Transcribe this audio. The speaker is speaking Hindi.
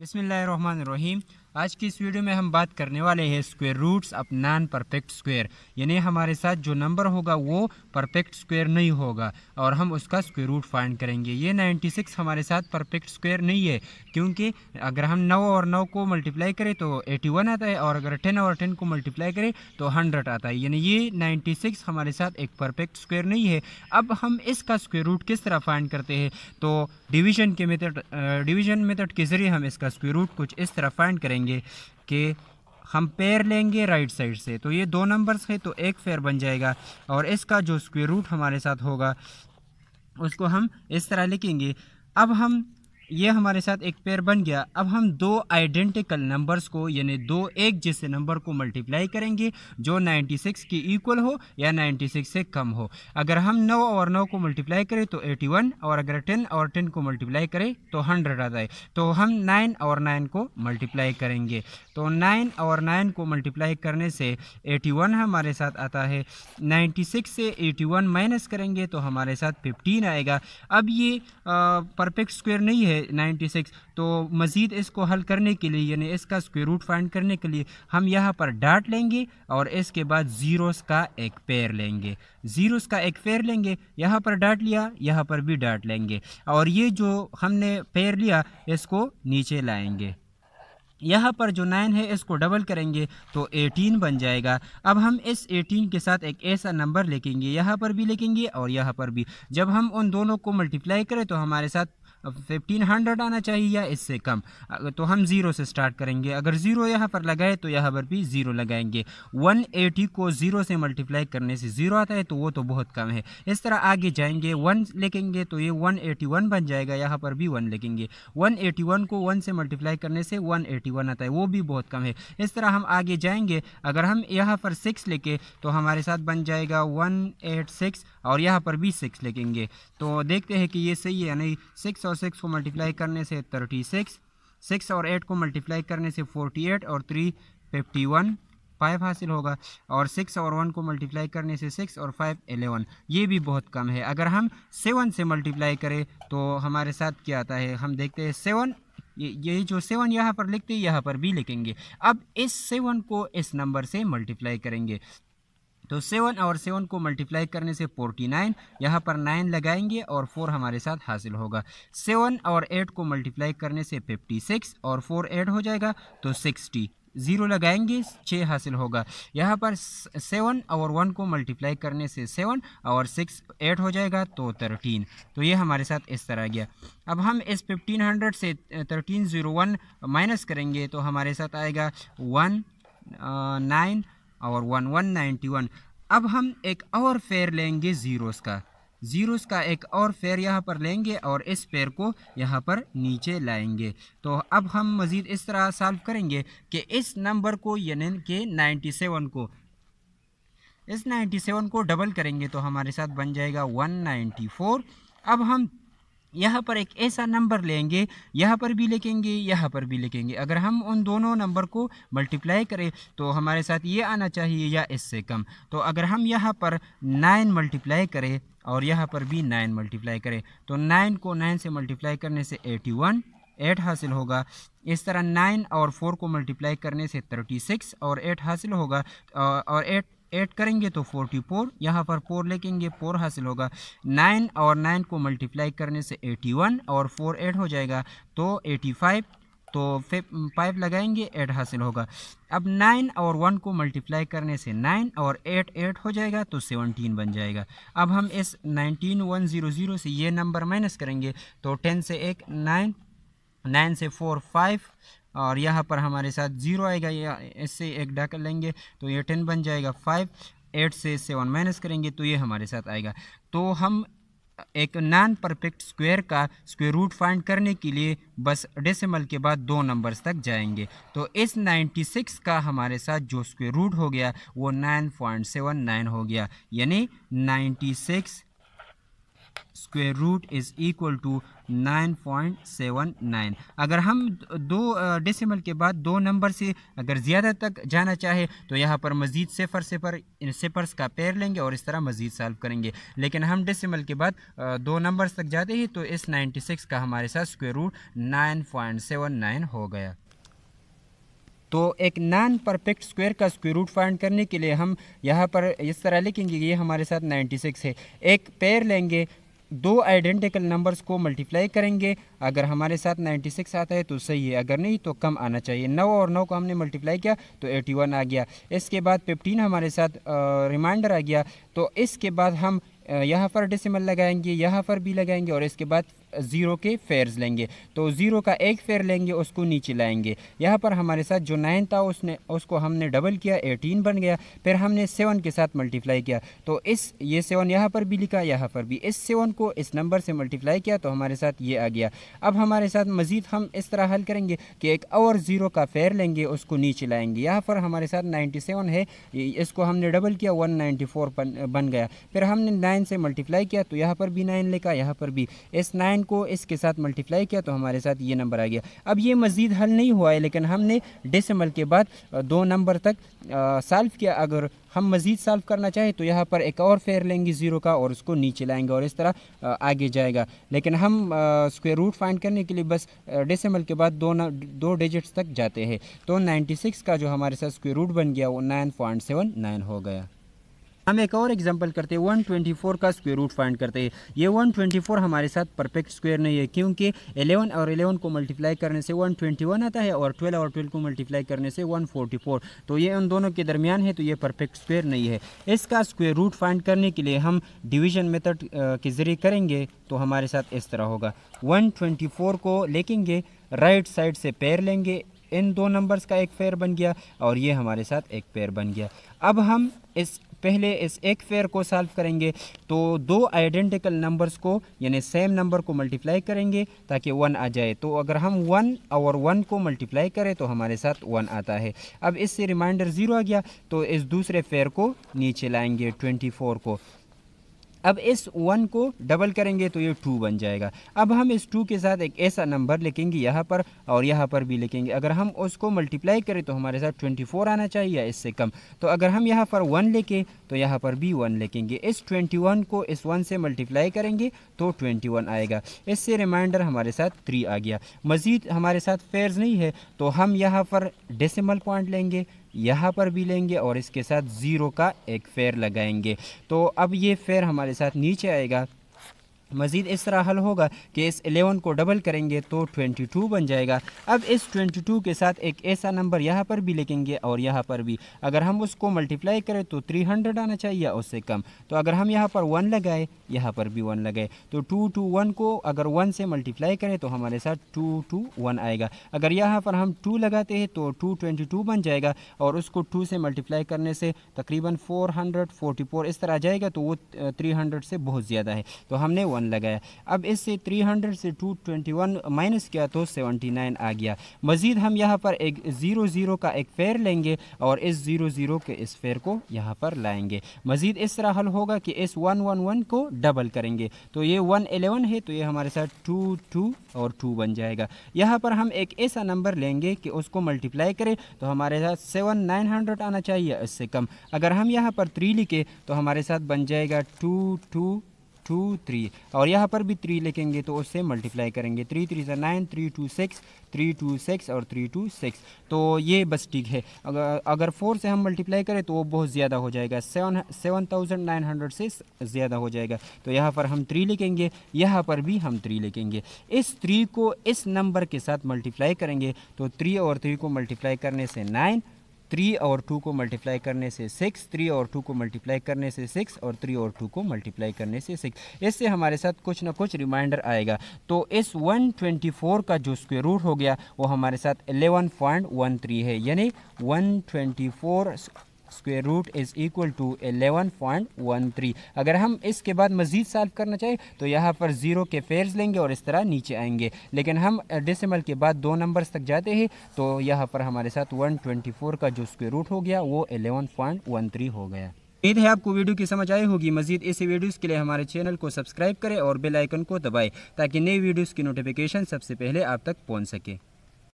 रहीम आज की इस वीडियो में हम बात करने वाले हैं square roots of non perfect square यानी हमारे साथ जो नंबर होगा वो परफेक्ट स्क्वायर नहीं होगा और हम उसका स्क्वायर रूट फाइंड करेंगे ये 96 हमारे साथ परफेक्ट स्क्वायर नहीं है क्योंकि अगर हम 9 और 9 को मल्टीप्लाई करें तो 81 आता है और अगर 10 और 10 को मल्टीप्लाई करें तो 100 आता है यानी ये 96 हमारे साथ एक परफेक्ट स्क्वेयर नहीं है अब हम इसका स्क्वेयर रूट किस तरह फाइंड करते हैं तो डिवीजन के मेथड डिवीजन मेथड के ज़रिए हम इसका स्क्वेयर रूट कुछ इस तरह फाइंड करेंगे करेंगे कि हम पैर लेंगे राइट साइड से तो ये दो नंबर्स हैं तो एक फेयर बन जाएगा और इसका जो स्क्वेयर रूट हमारे साथ होगा उसको हम इस तरह लिखेंगे अब हम ये हमारे साथ एक पेयर बन गया अब हम दो आइडेंटिकल नंबर्स को यानी दो एक जैसे नंबर को मल्टीप्लाई करेंगे जो 96 की इक्वल हो या 96 से कम हो अगर हम 9 और 9 को मल्टीप्लाई करें तो 81 और अगर 10 और 10 को मल्टीप्लाई करें तो 100 आ जाए तो हम 9 और 9 को मल्टीप्लाई करेंगे तो नाइन और नाइन को मल्टीप्लाई करने से एटी वन हमारे साथ आता है नाइन्टी सिक्स से एटी वन माइनस करेंगे तो हमारे साथ फिफ्टीन आएगा अब ये परफेक्ट स्क्वायर नहीं है नाइन्टी सिक्स तो मज़ीद इसको हल करने के लिए यानी इसका स्क्वायर रूट फाइंड करने के लिए हम यहाँ पर डाट लेंगे और इसके बाद ज़ीरोस का एक पेयर लेंगे ज़ीरोस का एक पेयर लेंगे यहाँ पर डाट लिया यहाँ पर भी डाट लेंगे और ये जो हमने पेयर लिया इसको नीचे लाएंगे यहाँ पर जो नाइन है इसको डबल करेंगे तो एटीन बन जाएगा अब हम इस एटीन के साथ एक ऐसा नंबर लिखेंगे यहाँ पर भी लिखेंगे और यहाँ पर भी जब हम उन दोनों को मल्टीप्लाई करें तो हमारे साथ फिफ्टीन हंड्रेड आना चाहिए या इससे कम तो हम ज़ीरो से स्टार्ट करेंगे अगर ज़ीरो यहाँ पर लगाए तो यहाँ पर भी ज़ीरो लगाएंगे वन एटी को ज़ीरो से मल्टीप्लाई करने से ज़ीरो आता है तो वो तो बहुत कम है इस तरह आगे जाएंगे वन लिखेंगे तो ये वन एटी वन बन जाएगा यहाँ पर भी वन लिखेंगे वन एटी वन को वन से मल्टीप्लाई करने से वन एटी वन आता है वो भी बहुत कम है इस तरह हम आगे जाएंगे अगर हम यहाँ पर सिक्स लेके तो हमारे साथ बन जाएगा वन एट सिक्स और यहाँ पर भी सिक्स लिखेंगे तो देखते हैं कि ये सही है नहीं सिक्स और और सिक्स को मल्टीप्लाई करने से थर्टी सिक्स सिक्स और एट को मल्टीप्लाई करने से फोर्टी एट और थ्री फिफ्टी वन फाइव हासिल होगा और सिक्स और वन को मल्टीप्लाई करने से सिक्स और फाइव एलेवन ये भी बहुत कम है अगर हम सेवन से मल्टीप्लाई करें तो हमारे साथ क्या आता है हम देखते हैं सेवन ये जो सेवन यहाँ पर लिखते हैं यहाँ पर भी लिखेंगे अब इस सेवन को इस नंबर से मल्टीप्लाई करेंगे तो सेवन और सेवन को मल्टीप्लाई करने से फोर्टी नाइन यहाँ पर नाइन लगाएंगे और फोर हमारे साथ हासिल होगा सेवन और एट को मल्टीप्लाई करने से फिफ्टी सिक्स और फोर एड हो जाएगा तो सिक्सटी ज़ीरो लगाएंगे छः हासिल होगा यहाँ पर सेवन और वन को मल्टीप्लाई करने से सेवन और सिक्स एट हो जाएगा तो थर्टीन तो ये हमारे साथ इस तरह गया अब हम इस फिफ्टीन हंड्रेड से थर्टीन ज़ीरो वन माइनस करेंगे तो हमारे साथ आएगा वन नाइन और वन वन नाइन्टी वन अब हम एक और फेयर लेंगे ज़ीरोस का ज़ीरोस का एक और फेयर यहाँ पर लेंगे और इस फेयर को यहाँ पर नीचे लाएंगे तो अब हम मज़ीद इस तरह सॉल्व करेंगे कि इस नंबर को यानी कि नाइन्टी सेवन को इस नाइन्टी सेवन को डबल करेंगे तो हमारे साथ बन जाएगा वन नाइन्टी फोर अब हम यहाँ पर एक ऐसा नंबर लेंगे यहाँ पर भी लिखेंगे यहाँ पर भी लिखेंगे अगर हम उन दोनों नंबर को मल्टीप्लाई करें तो हमारे साथ ये आना चाहिए या इससे कम तो अगर हम यहाँ पर नाइन मल्टीप्लाई करें और यहाँ पर भी नाइन मल्टीप्लाई करें तो नाइन को नाइन से मल्टीप्लाई करने से एटी वन एट हासिल होगा इस तरह नाइन और फोर को मल्टीप्लाई करने से थर्टी सिक्स और एट हासिल होगा और एट ऐड करेंगे तो फोर्टी फोर यहाँ पर फोर लिखेंगे फोर हासिल होगा नाइन और नाइन को मल्टीप्लाई करने से एटी वन और फोर एड हो जाएगा तो एटी फाइव तो फाइव लगाएंगे एट हासिल होगा अब नाइन और वन को मल्टीप्लाई करने से नाइन और एट एट हो जाएगा तो सेवनटीन बन जाएगा अब हम इस नाइनटीन वन ज़ीरो ज़ीरो से ये नंबर माइनस करेंगे तो टेन से एक नाइन नाइन से फोर फाइव और यहाँ पर हमारे साथ जीरो आएगा या इससे एक ढक लेंगे तो ये टेन बन जाएगा फाइव एट से सेवन माइनस करेंगे तो ये हमारे साथ आएगा तो हम एक नॉन परफेक्ट स्क्वायर का स्क्वायर रूट फाइंड करने के लिए बस डेसिमल के बाद दो नंबर्स तक जाएंगे तो इस 96 का हमारे साथ जो स्क्वायर रूट हो गया वो 9.79 हो गया यानी 96 square root is equal to 9.79 अगर हम दो डेसिमल के बाद दो नंबर से अगर ज़्यादा तक जाना चाहे तो यहाँ पर मज़ीद सिफर सिफर इन सिफर्स का पैर लेंगे और इस तरह मज़ीद सॉल्व करेंगे लेकिन हम डेसिमल के बाद दो नंबर तक जाते ही तो इस 96 का हमारे साथ स्क्वेयर रूट 9.79 हो गया तो एक नॉन परफेक्ट स्क्वायर का स्क्वायर रूट फाइंड करने के लिए हम यहाँ पर इस तरह लिखेंगे ये हमारे साथ 96 है एक पेयर लेंगे दो आइडेंटिकल नंबर्स को मल्टीप्लाई करेंगे अगर हमारे साथ 96 आता है तो सही है अगर नहीं तो कम आना चाहिए नौ और नौ को हमने मल्टीप्लाई किया तो 81 आ गया इसके बाद 15 हमारे साथ रिमाइंडर आ गया तो इसके बाद हम यहाँ पर डेसिमल लगाएंगे यहाँ पर भी लगाएंगे और इसके बाद ज़ीरो के फेयर्स लेंगे तो ज़ीरो का एक फेयर लेंगे उसको नीचे लाएंगे यहाँ पर हमारे साथ जो नाइन था उसने उसको हमने डबल किया एटीन बन गया फिर हमने सेवन के साथ मल्टीप्लाई किया तो इस ये सेवन यहाँ पर भी लिखा यहाँ पर भी इस सेवन को इस नंबर से मल्टीप्लाई किया तो हमारे साथ ये आ गया अब हमारे साथ मज़ीद हम इस तरह हल करेंगे कि एक और ज़ीरो का फेयर लेंगे उसको नीचे लाएंगे यहाँ पर हमारे साथ सेवन है इसको हमने डबल किया नाइन्टी बन बन गया फिर हमने नाइन से मल्टीप्लाई किया तो यहाँ पर भी नाइन लिखा यहाँ पर भी इस नाइन को इसके साथ मल्टीप्लाई किया तो हमारे साथ ये नंबर आ गया अब ये मज़ीद हल नहीं हुआ है लेकिन हमने डेसिमल के बाद दो नंबर तक सॉल्व किया अगर हम मज़ीद सॉल्व करना चाहें तो यहाँ पर एक और फेयर लेंगे ज़ीरो का और उसको नीचे लाएंगे और इस तरह आगे जाएगा लेकिन हम स्क्वेयर रूट फाइंड करने के लिए बस डेसिमल के बाद दो न, दो डिजिट्स तक जाते हैं तो 96 का जो हमारे साथ स्क्वेयर रूट बन गया वो 9.79 हो गया हम एक और एग्जांपल करते हैं 124 का स्क्वेयर रूट फाइंड करते हैं ये 124 हमारे साथ परफेक्ट स्क्वेयर नहीं है क्योंकि 11 और 11 को मल्टीप्लाई करने से 121 आता है और 12 और 12 को मल्टीप्लाई करने से 144 तो ये उन दोनों के दरमियान है तो ये परफेक्ट स्क्वेयर नहीं है इसका स्क्वेयर रूट फाइंड करने के लिए हम डिविजन मेथड के ज़रिए करेंगे तो हमारे साथ इस तरह होगा वन को लेकेंगे राइट साइड से पैर लेंगे इन दो नंबर्स का एक पेयर बन गया और ये हमारे साथ एक पेयर बन गया अब हम इस पहले इस एक फेयर को सॉल्व करेंगे तो दो आइडेंटिकल नंबर्स को यानी सेम नंबर को मल्टीप्लाई करेंगे ताकि वन आ जाए तो अगर हम वन और वन को मल्टीप्लाई करें तो हमारे साथ वन आता है अब इससे रिमाइंडर ज़ीरो आ गया तो इस दूसरे फेयर को नीचे लाएंगे ट्वेंटी फोर को अब इस वन को डबल करेंगे तो ये टू बन जाएगा अब हम इस टू के साथ एक ऐसा नंबर लिखेंगे यहाँ पर और यहाँ पर भी लिखेंगे अगर हम उसको मल्टीप्लाई करें तो हमारे साथ ट्वेंटी फोर आना चाहिए या इससे कम तो अगर हम यहाँ पर वन लेके तो यहाँ पर भी वन लिखेंगे इस ट्वेंटी वन को इस वन से मल्टीप्लाई करेंगे तो ट्वेंटी वन आएगा इससे रिमाइंडर हमारे साथ थ्री आ गया मज़ीद हमारे साथ फेयर्स नहीं है तो हम यहाँ पर डेसिमल पॉइंट लेंगे यहाँ पर भी लेंगे और इसके साथ ज़ीरो का एक फेयर लगाएंगे तो अब ये फेयर हमारे साथ नीचे आएगा मज़ीद इस तरह हल होगा कि इस 11 को डबल करेंगे तो 22 बन जाएगा अब इस 22 के साथ एक ऐसा नंबर यहाँ पर भी लिखेंगे और यहाँ पर भी अगर हम उसको मल्टीप्लाई करें तो 300 आना चाहिए उससे कम तो अगर हम यहाँ पर वन लगाए यहाँ पर भी वन लगाए तो टू टू वन को अगर वन से मल्टीप्लाई करें तो हमारे साथ टू टू वन आएगा अगर यहाँ पर हम टू लगाते हैं तो टू ट्वेंटी टू बन जाएगा और उसको टू से मल्टीप्लाई करने से तकरीबन फोर हंड्रेड फोर्टी फोर इस तरह जाएगा तो वो थ्री हंड्रेड से बहुत ज़्यादा है तो हमने वन लगाया अब इससे 300 से 221 माइनस किया तो 79 आ गया मज़ीद हम यहाँ पर एक ज़ीरो ज़ीरो का एक फेयर लेंगे और इस ज़ीरो ज़ीरो के इस फेयर को यहाँ पर लाएंगे मज़ीद इस तरह हल होगा कि इस वन वन वन को डबल करेंगे तो ये वन एलेवन है तो ये हमारे साथ टू टू और टू बन जाएगा यहाँ पर हम एक ऐसा नंबर लेंगे कि उसको मल्टीप्लाई करें तो हमारे साथ सेवन नाइन हंड्रेड आना चाहिए इससे कम अगर हम यहाँ पर थ्री लिखे तो हमारे साथ बन जाएगा टू टू टू थ्री और यहाँ पर भी थ्री लिखेंगे तो उससे मल्टीप्लाई करेंगे थ्री थ्री सा nine three two six three two six और थ्री टू सिक्स तो ये बस ठीक है अगर अगर फोर से हम मल्टीप्लाई करें तो वो बहुत ज़्यादा हो जाएगा seven seven thousand nine hundred से ज़्यादा हो जाएगा तो यहाँ पर हम थ्री लिखेंगे यहाँ पर भी हम थ्री लिखेंगे इस थ्री को इस नंबर के साथ मल्टीप्लाई करेंगे तो थ्री और थ्री को मल्टीप्लाई करने से नाइन थ्री और टू को मल्टीप्लाई करने से सिक्स थ्री और टू को मल्टीप्लाई करने से सिक्स और थ्री और टू को मल्टीप्लाई करने से सिक्स इससे हमारे साथ कुछ ना कुछ रिमाइंडर आएगा तो इस 124 का जो स्क्वेयर रूट हो गया वो हमारे साथ 11.13 है यानी 124 square root is equal to eleven point one three अगर हम इसके बाद मज़ीद सॉल्व करना चाहें तो यहाँ पर ज़ीरो के फेयर्स लेंगे और इस तरह नीचे आएंगे लेकिन हम डेसिमल के बाद दो नंबर्स तक जाते हैं तो यहाँ पर हमारे साथ वन ट्वेंटी फोर का जो स्क्वेयर रूट हो गया वो एलेवन पॉइंट वन थ्री हो गया उम्मीद है आपको वीडियो की समझ आई होगी मजीद ऐसे वीडियोस के लिए हमारे चैनल को सब्सक्राइब करें और बेल आइकन को दबाएं ताकि नई वीडियोस की नोटिफिकेशन सबसे पहले आप तक पहुंच सके